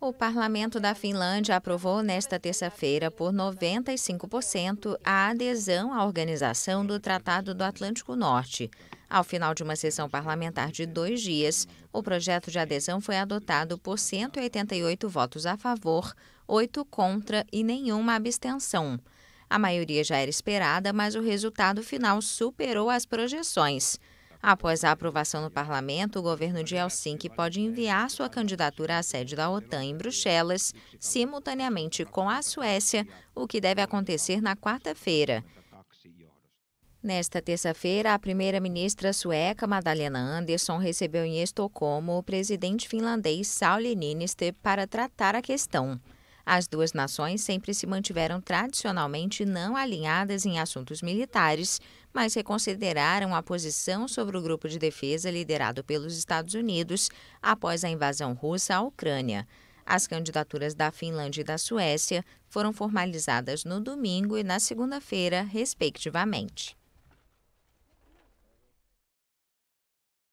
O parlamento da Finlândia aprovou nesta terça-feira, por 95%, a adesão à organização do Tratado do Atlântico Norte. Ao final de uma sessão parlamentar de dois dias, o projeto de adesão foi adotado por 188 votos a favor, 8 contra e nenhuma abstenção. A maioria já era esperada, mas o resultado final superou as projeções. Após a aprovação no parlamento, o governo de Helsinki pode enviar sua candidatura à sede da OTAN em Bruxelas, simultaneamente com a Suécia, o que deve acontecer na quarta-feira. Nesta terça-feira, a primeira-ministra sueca Madalena Andersson recebeu em Estocolmo o presidente finlandês Sauli Niinistö para tratar a questão. As duas nações sempre se mantiveram tradicionalmente não alinhadas em assuntos militares, mas reconsideraram a posição sobre o grupo de defesa liderado pelos Estados Unidos após a invasão russa à Ucrânia. As candidaturas da Finlândia e da Suécia foram formalizadas no domingo e na segunda-feira, respectivamente.